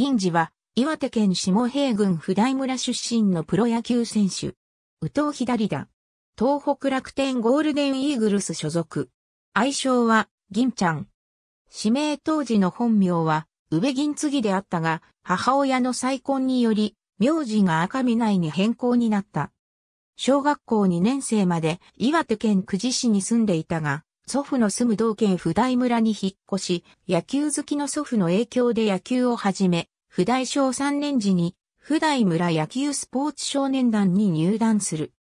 銀次は、岩手県下平郡普代村出身のプロ野球選手。宇藤左だ。東北楽天ゴールデンイーグルス所属。愛称は、銀ちゃん。指名当時の本名は、宇部銀次であったが、母親の再婚により、名字が赤見内に変更になった。小学校2年生まで岩手県久慈市に住んでいたが、祖父の住む道県普代村に引っ越し、野球好きの祖父の影響で野球を始め、普代小3年時に、普代村野球スポーツ少年団に入団する。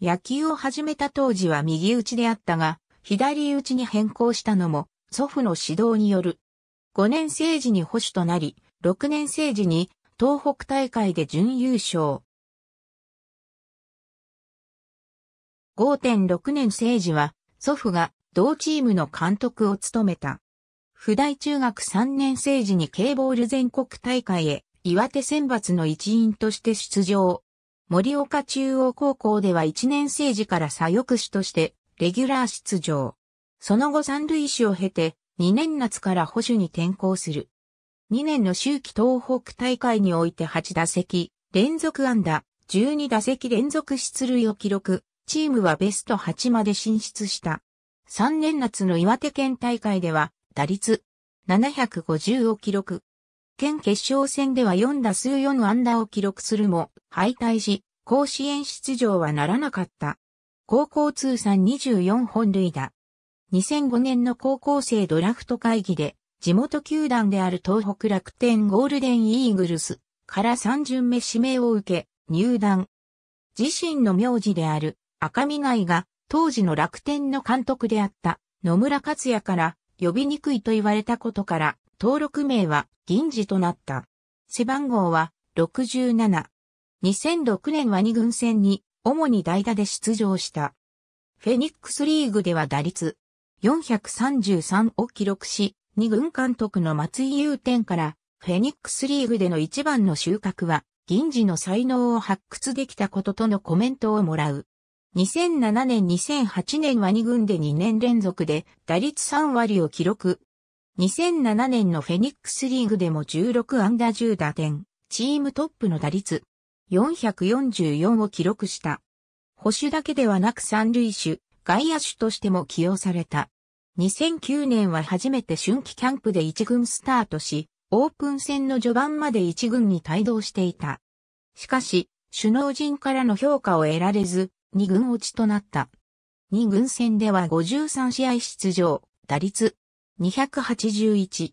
野球を始めた当時は右打ちであったが、左打ちに変更したのも、祖父の指導による。5年生時に保守となり、6年生時に東北大会で準優勝。5.6年生時は、祖父が同チームの監督を務めた。普代中学3年生時に K ボール全国大会へ岩手選抜の一員として出場。森岡中央高校では1年生時から左翼手としてレギュラー出場。その後三塁手を経て2年夏から保守に転校する。2年の秋季東北大会において8打席連続安打、12打席連続出塁を記録。チームはベスト8まで進出した。3年夏の岩手県大会では打率750を記録。県決勝戦では4打数4安打を記録するも、敗退し、甲子園出場はならなかった。高校通算24本塁打。2005年の高校生ドラフト会議で、地元球団である東北楽天ゴールデンイーグルスから3巡目指名を受け、入団。自身の名字である赤見貝が当時の楽天の監督であった野村克也から呼びにくいと言われたことから、登録名は銀次となった。背番号は67。2006年は2軍戦に、主に代打で出場した。フェニックスリーグでは打率433を記録し、2軍監督の松井優天から、フェニックスリーグでの一番の収穫は、銀次の才能を発掘できたこととのコメントをもらう。2007年2008年は2軍で2年連続で打率3割を記録。2007年のフェニックスリーグでも16安打10打点、チームトップの打率444を記録した。保守だけではなく三塁手、外野手としても起用された。2009年は初めて春季キャンプで1軍スタートし、オープン戦の序盤まで1軍に帯同していた。しかし、首脳陣からの評価を得られず、2軍落ちとなった。2軍戦では53試合出場、打率281。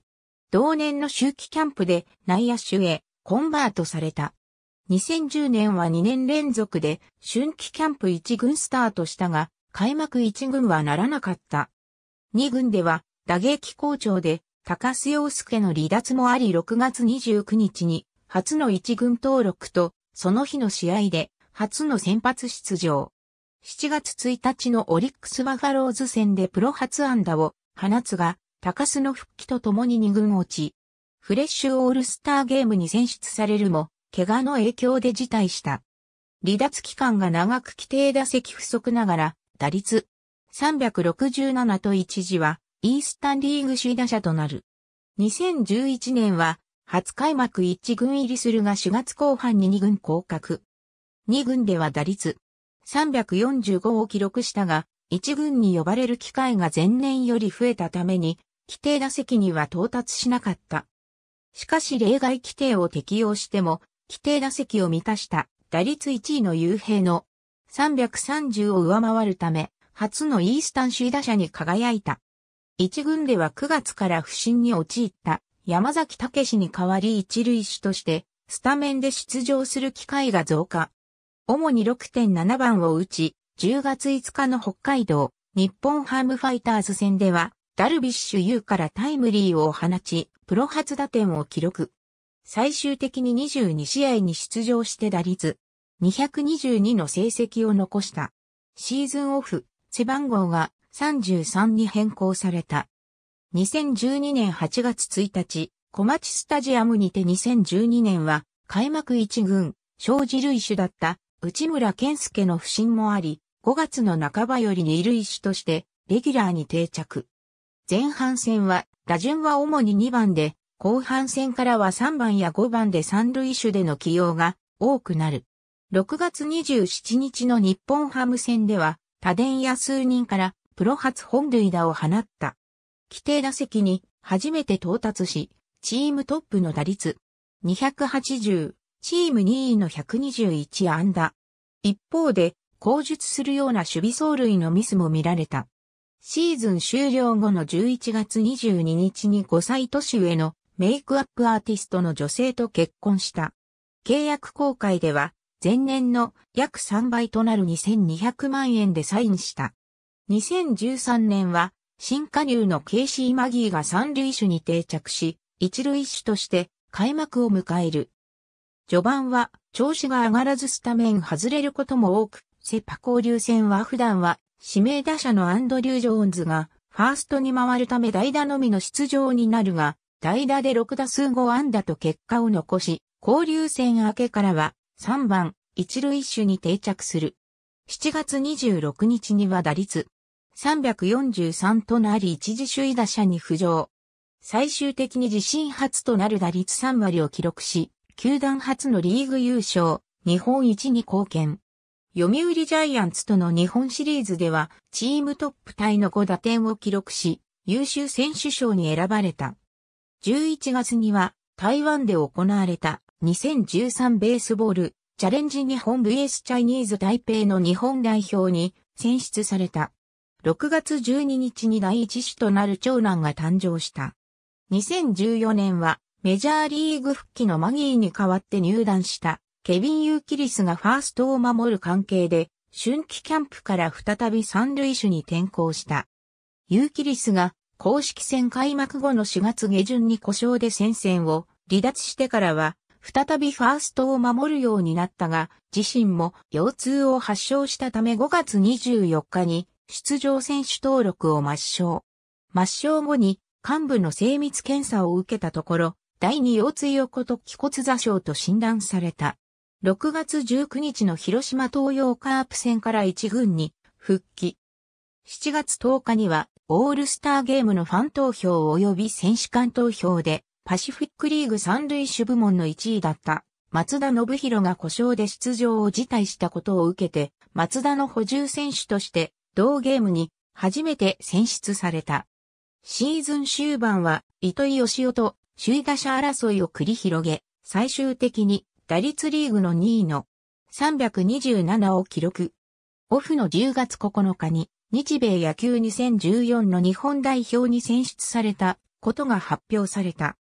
同年の秋季キャンプで内野手へコンバートされた。2010年は2年連続で春季キャンプ1軍スタートしたが、開幕1軍はならなかった。2軍では打撃好調で高須洋介の離脱もあり6月29日に初の1軍登録と、その日の試合で初の先発出場。7月1日のオリックスバファローズ戦でプロ初安打を放つが、高須の復帰とともに2軍落ち。フレッシュオールスターゲームに選出されるも、怪我の影響で辞退した。離脱期間が長く規定打席不足ながら、打率367と一時は、イースタンリーグ首位打者となる。2011年は、初開幕1軍入りするが4月後半に2軍降格。2軍では打率345を記録したが、1軍に呼ばれる機会が前年より増えたために、規定打席には到達しなかった。しかし例外規定を適用しても、規定打席を満たした打率1位の幽閉の330を上回るため、初のイースタン首位打者に輝いた。1軍では9月から不振に陥った山崎武に代わり一塁手として、スタメンで出場する機会が増加。主に6.7番を打ち、10月5日の北海道、日本ハムファイターズ戦では、ダルビッシュ有からタイムリーを放ち、プロ初打点を記録。最終的に22試合に出場して打率、222の成績を残した。シーズンオフ、背番号が33に変更された。2012年8月1日、小町スタジアムにて2012年は、開幕1軍、生じ類種だった内村健介の不信もあり、5月の半ばより二塁手として、レギュラーに定着。前半戦は、打順は主に2番で、後半戦からは3番や5番で三塁手での起用が多くなる。6月27日の日本ハム戦では、他電や数人からプロ初本塁打を放った。規定打席に初めて到達し、チームトップの打率280、チーム2位の121安打。一方で、口述するような守備走塁のミスも見られた。シーズン終了後の11月22日に5歳年上のメイクアップアーティストの女性と結婚した。契約公開では前年の約3倍となる2200万円でサインした。2013年は新加入のケイシー・マギーが三塁手に定着し、一塁手として開幕を迎える。序盤は調子が上がらずスタメン外れることも多く、セパ交流戦は普段は指名打者のアンドリュー・ジョーンズがファーストに回るため代打のみの出場になるが、代打で6打数5安打と結果を残し、交流戦明けからは3番一塁手に定着する。7月26日には打率343となり一時首位打者に浮上。最終的に自身初となる打率3割を記録し、球団初のリーグ優勝、日本一に貢献。読売ジャイアンツとの日本シリーズでは、チームトップタイの5打点を記録し、優秀選手賞に選ばれた。11月には、台湾で行われた、2013ベースボール、チャレンジ日本 VS チャイニーズ台北の日本代表に選出された。6月12日に第一子となる長男が誕生した。2014年はメジャーリーグ復帰のマギーに代わって入団したケビン・ユーキリスがファーストを守る関係で春季キャンプから再び三塁手に転向した。ユーキリスが公式戦開幕後の4月下旬に故障で戦線を離脱してからは再びファーストを守るようになったが、自身も腰痛を発症したため5月24日に出場選手登録を抹消。抹消後に幹部の精密検査を受けたところ、第二腰椎横突起骨座症と診断された。6月19日の広島東洋カープ戦から1軍に復帰。7月10日にはオールスターゲームのファン投票及び選手間投票でパシフィックリーグ三塁手部門の1位だった松田信弘が故障で出場を辞退したことを受けて松田の補充選手として同ゲームに初めて選出された。シーズン終盤は糸井義夫と首位打者争いを繰り広げ、最終的に打率リーグの2位の327を記録。オフの10月9日に日米野球2014の日本代表に選出されたことが発表された。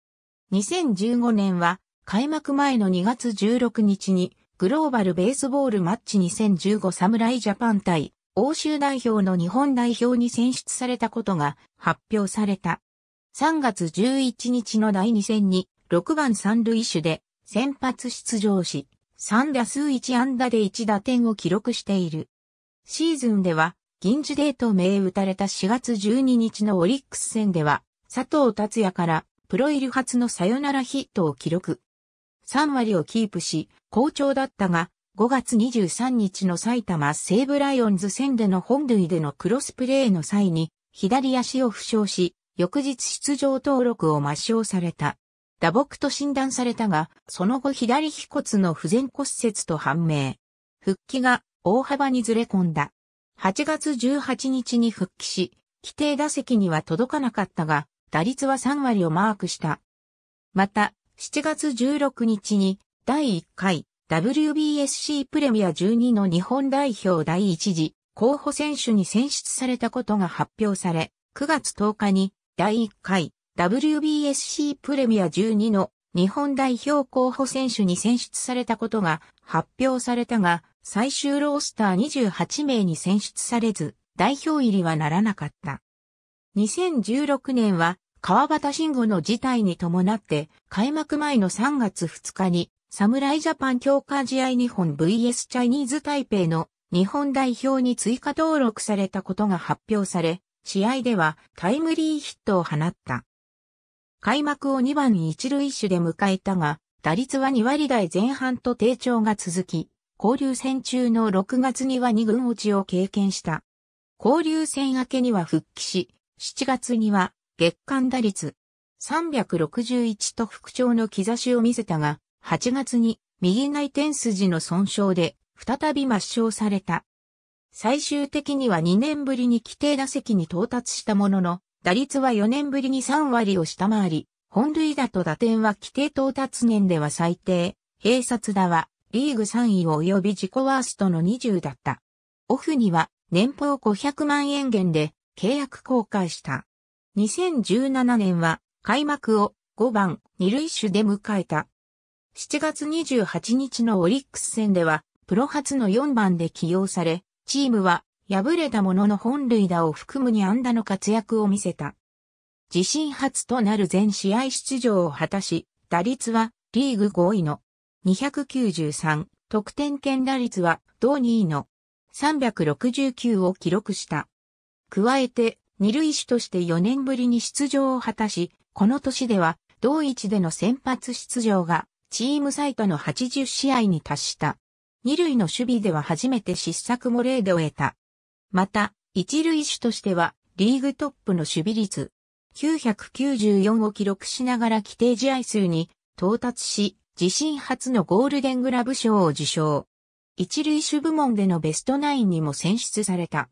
2015年は開幕前の2月16日にグローバルベースボールマッチ2015侍ジャパン対欧州代表の日本代表に選出されたことが発表された。3月11日の第2戦に6番三塁手で先発出場し、3打数1安打で1打点を記録している。シーズンでは、銀次デート名打たれた4月12日のオリックス戦では、佐藤達也からプロ入り初のサヨナラヒットを記録。3割をキープし、好調だったが、5月23日の埼玉西武ライオンズ戦での本塁でのクロスプレーの際に、左足を負傷し、翌日出場登録を抹消された。打撲と診断されたが、その後左腓骨の不全骨折と判明。復帰が大幅にずれ込んだ。8月18日に復帰し、規定打席には届かなかったが、打率は3割をマークした。また、7月16日に第1回 WBSC プレミア12の日本代表第1次候補選手に選出されたことが発表され、9月10日に第1回 WBSC プレミア12の日本代表候補選手に選出されたことが発表されたが、最終ロースター28名に選出されず、代表入りはならなかった。2016年は、川端慎吾の事態に伴って、開幕前の3月2日に、侍ジャパン強化試合日本 VS チャイニーズ台北の日本代表に追加登録されたことが発表され、試合ではタイムリーヒットを放った。開幕を2番一塁手で迎えたが、打率は2割台前半と低調が続き、交流戦中の6月には2軍落ちを経験した。交流戦明けには復帰し、7月には月間打率361と復調の兆しを見せたが、8月に右内転筋の損傷で再び抹消された。最終的には2年ぶりに規定打席に到達したものの、打率は4年ぶりに3割を下回り、本塁打と打点は規定到達年では最低、閉殺打はリーグ3位及び自己ワーストの20だった。オフには年俸500万円減で契約更改した。2017年は開幕を5番2塁手で迎えた。7月28日のオリックス戦ではプロ初の4番で起用され、チームは敗れたものの本塁打を含むに安打の活躍を見せた。自身初となる全試合出場を果たし、打率はリーグ5位の293、得点圏打率は同2位の369を記録した。加えて、二塁手として4年ぶりに出場を果たし、この年では同一での先発出場がチーム最多の80試合に達した。二塁の守備では初めて失策も例で終えた。また、一塁手としては、リーグトップの守備率、994を記録しながら規定試合数に到達し、自身初のゴールデングラブ賞を受賞。一塁手部門でのベストナインにも選出された。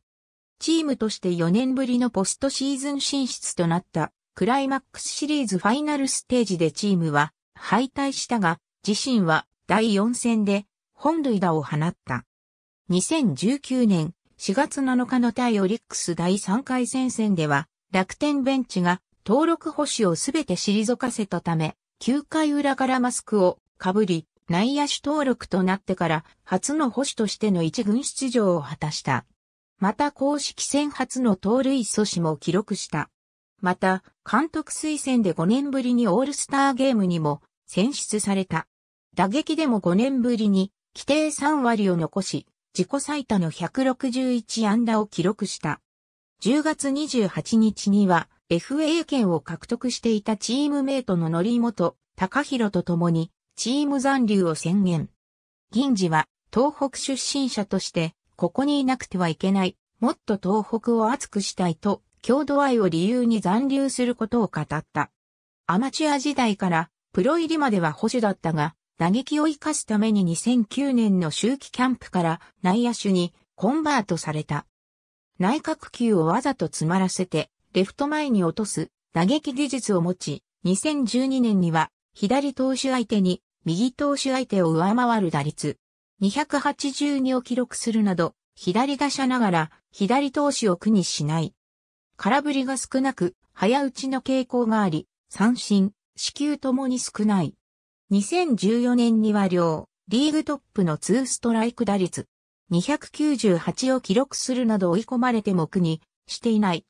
チームとして4年ぶりのポストシーズン進出となったクライマックスシリーズファイナルステージでチームは敗退したが、自身は第4戦で本塁打を放った。2019年4月7日の対オリックス第3回戦線では、楽天ベンチが登録保守をすべて退かせたため、9回裏からマスクをかぶり、内野手登録となってから初の保守としての一軍出場を果たした。また公式戦初の盗塁阻止も記録した。また、監督推薦で5年ぶりにオールスターゲームにも選出された。打撃でも5年ぶりに規定3割を残し、自己最多の161安打を記録した。10月28日には FA 権を獲得していたチームメイトの則本高博と共にチーム残留を宣言。銀次は東北出身者としてここにいなくてはいけない、もっと東北を熱くしたいと郷土愛を理由に残留することを語った。アマチュア時代からプロ入りまでは保守だったが、打撃を生かすために2009年の周期キャンプから内野手にコンバートされた。内角球をわざと詰まらせて、レフト前に落とす打撃技術を持ち、2012年には左投手相手に右投手相手を上回る打率282を記録するなど、左打者ながら左投手を苦にしない。空振りが少なく、早打ちの傾向があり、三振、四球ともに少ない。2014年には両、リーグトップの2ストライク打率、298を記録するなど追い込まれても苦にしていない。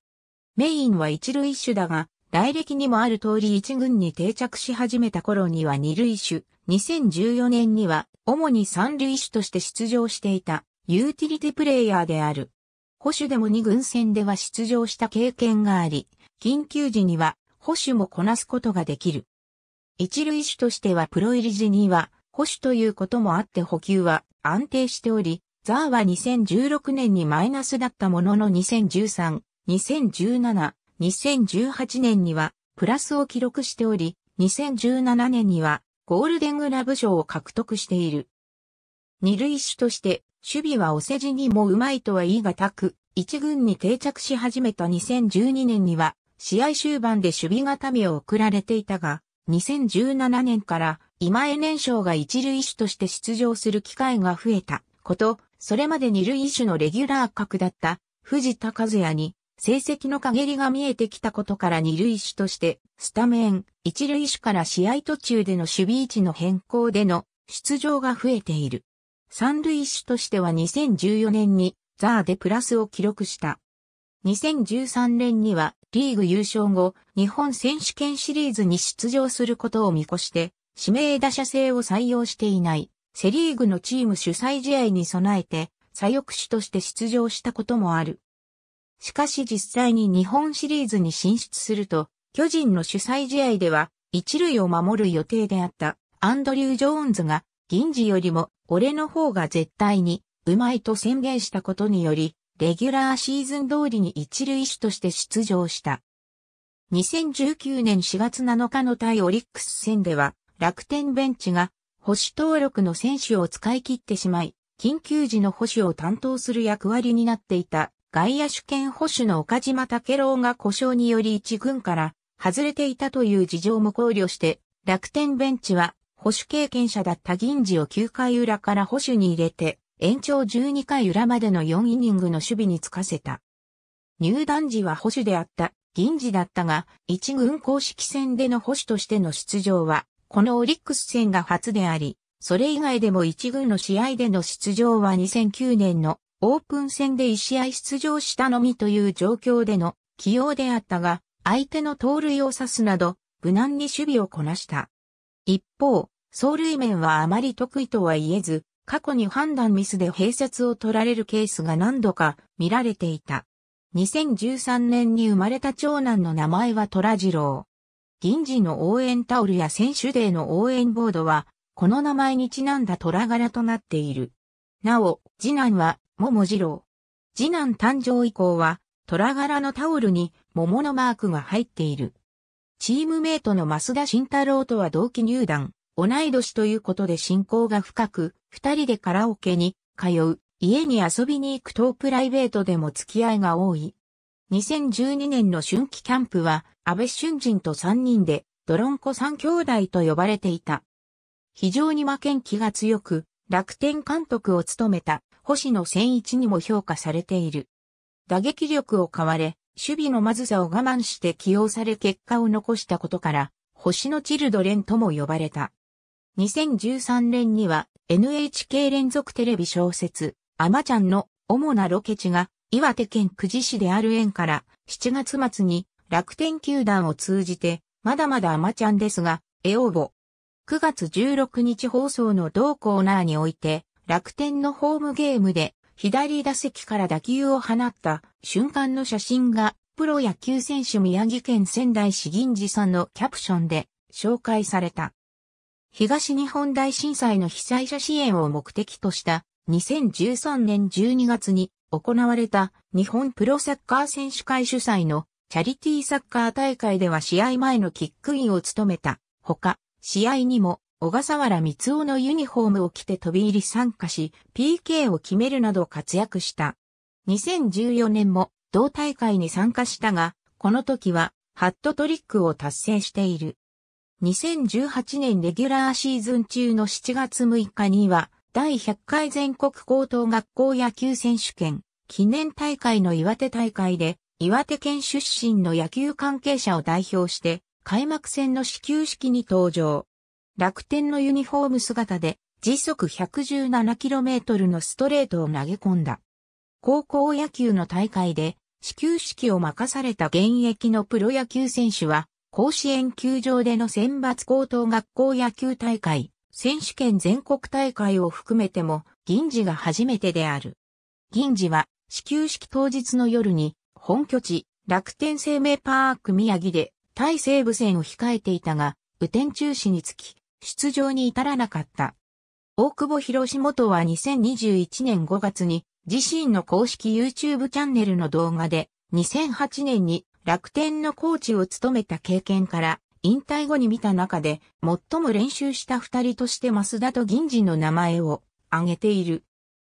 メインは一塁手だが、来歴にもある通り一軍に定着し始めた頃には二塁手、2014年には主に三塁手として出場していたユーティリティプレイヤーである。保守でも二軍戦では出場した経験があり、緊急時には保守もこなすことができる。一塁手としてはプロ入り時には、保守ということもあって補給は安定しており、ザーは2016年にマイナスだったものの2013、2017、2018年にはプラスを記録しており、2017年にはゴールデングラブ賞を獲得している。二塁手として守備はお世辞にもうまいとは言い難く、一軍に定着し始めた2012年には試合終盤で守備固めを送られていたが、2017年から今江年賞が一塁手として出場する機会が増えたこと、それまで二塁手のレギュラー格だった藤田和也に成績の陰りが見えてきたことから二塁手としてスタメン、一塁手から試合途中での守備位置の変更での出場が増えている。三塁手としては2014年にザーでプラスを記録した。2013年にはリーグ優勝後、日本選手権シリーズに出場することを見越して、指名打者制を採用していない、セリーグのチーム主催試合に備えて、左翼手として出場したこともある。しかし実際に日本シリーズに進出すると、巨人の主催試合では、一塁を守る予定であったアンドリュー・ジョーンズが、銀次よりも俺の方が絶対にうまいと宣言したことにより、レギュラーシーズン通りに一塁手として出場した。2019年4月7日の対オリックス戦では、楽天ベンチが保守登録の選手を使い切ってしまい、緊急時の保守を担当する役割になっていた外野手兼保守の岡島武郎が故障により一軍から外れていたという事情も考慮して、楽天ベンチは保守経験者だった銀次を9回裏から保守に入れて、延長12回裏までの4イニングの守備につかせた。入団時は保守であった銀次だったが、一軍公式戦での保守としての出場は、このオリックス戦が初であり、それ以外でも一軍の試合での出場は2009年のオープン戦で1試合出場したのみという状況での起用であったが、相手の盗塁を刺すなど、無難に守備をこなした。一方、走塁面はあまり得意とは言えず、過去に判断ミスで併設を取られるケースが何度か見られていた。2013年に生まれた長男の名前は虎次郎。銀次の応援タオルや選手デーの応援ボードは、この名前にちなんだ虎柄となっている。なお、次男は、桃次郎。次男誕生以降は、虎柄のタオルに桃のマークが入っている。チームメイトの増田慎太郎とは同期入団、同い年ということで信仰が深く、二人でカラオケに通う、家に遊びに行くとプライベートでも付き合いが多い。2012年の春季キャンプは、安倍俊人と三人で、ドロンコ三兄弟と呼ばれていた。非常に負けん気が強く、楽天監督を務めた星野千一にも評価されている。打撃力を買われ、守備のまずさを我慢して起用され結果を残したことから、星野チルドレンとも呼ばれた。2013年には NHK 連続テレビ小説、アマちゃんの主なロケ地が岩手県久慈市である縁から7月末に楽天球団を通じてまだまだアマちゃんですが、絵応募。9月16日放送の同コーナーにおいて楽天のホームゲームで左打席から打球を放った瞬間の写真がプロ野球選手宮城県仙台市銀次さんのキャプションで紹介された。東日本大震災の被災者支援を目的とした2013年12月に行われた日本プロサッカー選手会主催のチャリティーサッカー大会では試合前のキックインを務めたほか、試合にも小笠原光夫のユニフォームを着て飛び入り参加し、PK を決めるなど活躍した。2014年も同大会に参加したが、この時はハットトリックを達成している。2018年レギュラーシーズン中の7月6日には、第100回全国高等学校野球選手権記念大会の岩手大会で、岩手県出身の野球関係者を代表して、開幕戦の始球式に登場。楽天のユニフォーム姿で、時速 117km のストレートを投げ込んだ。高校野球の大会で、始球式を任された現役のプロ野球選手は、甲子園球場での選抜高等学校野球大会、選手権全国大会を含めても、銀次が初めてである。銀次は、始球式当日の夜に、本拠地、楽天生命パーク宮城で、対西武戦を控えていたが、雨天中止につき、出場に至らなかった。大久保博士元は2021年5月に、自身の公式 YouTube チャンネルの動画で、2008年に楽天のコーチを務めた経験から、引退後に見た中で、最も練習した二人として増田と銀次の名前を挙げている。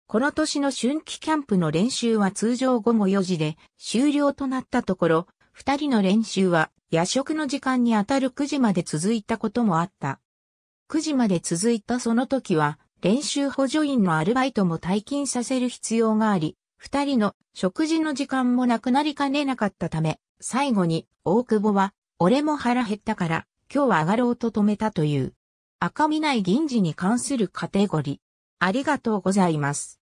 この年の春季キャンプの練習は通常午後4時で終了となったところ、二人の練習は夜食の時間にあたる9時まで続いたこともあった。9時まで続いたその時は、練習補助員のアルバイトも退勤させる必要があり、二人の食事の時間もなくなりかねなかったため、最後に大久保は、俺も腹減ったから、今日は上がろうと止めたという。赤見ない銀次に関するカテゴリー。ありがとうございます。